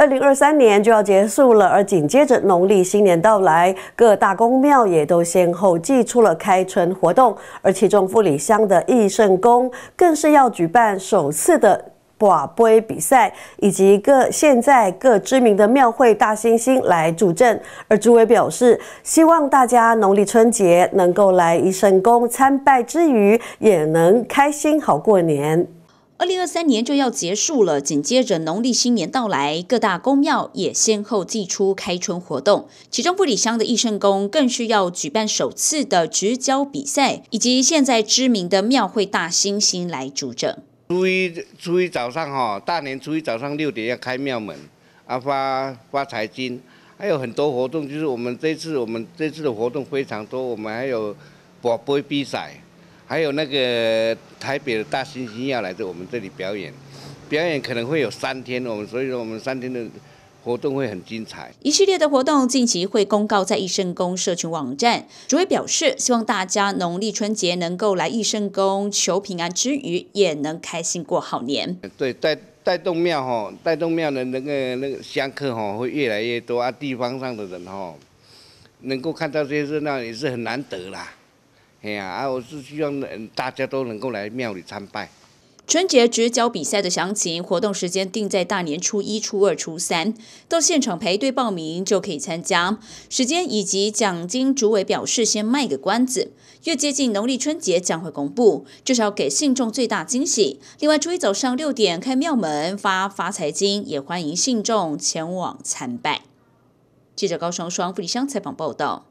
二零二三年就要结束了，而紧接着农历新年到来，各大公庙也都先后祭出了开春活动，而其中富里乡的益圣宫更是要举办首次的寡杯比赛，以及各现在各知名的庙会大猩猩来助阵。而朱伟表示，希望大家农历春节能够来益圣宫参拜之余，也能开心好过年。二零二三年就要结束了，紧接着农历新年到来，各大宫庙也先后祭出开春活动。其中，布里乡的益圣宫更需要举办首次的直交比赛，以及现在知名的庙会大猩猩来助阵。初一，初一早上哈，大年初一早上六点要开庙门，啊发发财金，还有很多活动，就是我们这次我们这次的活动非常多，我们还有宝贝比赛。还有那个台北的大猩猩要来在我们这里表演，表演可能会有三天，我们所以说我们三天的活动会很精彩。一系列的活动近期会公告在益圣宫社群网站。主委表示，希望大家农历春节能够来益圣宫求平安之余，也能开心过好年。对，带带动庙哈，带动庙的那个那个香客哈会越来越多啊，地方上的人哈能够看到这些热闹也是很难得啦。哎呀！啊，我是希望大家都能够来庙里参拜。春节直角比赛的详情，活动时间定在大年初一、初二、初三，到现场排队报名就可以参加。时间以及奖金，主委表示先卖个关子，越接近农历春节将会公布，就是要给信众最大惊喜。另外，初一早上六点开庙门发发财金，也欢迎信众前往参拜。记者高双双、傅丽香采访报道。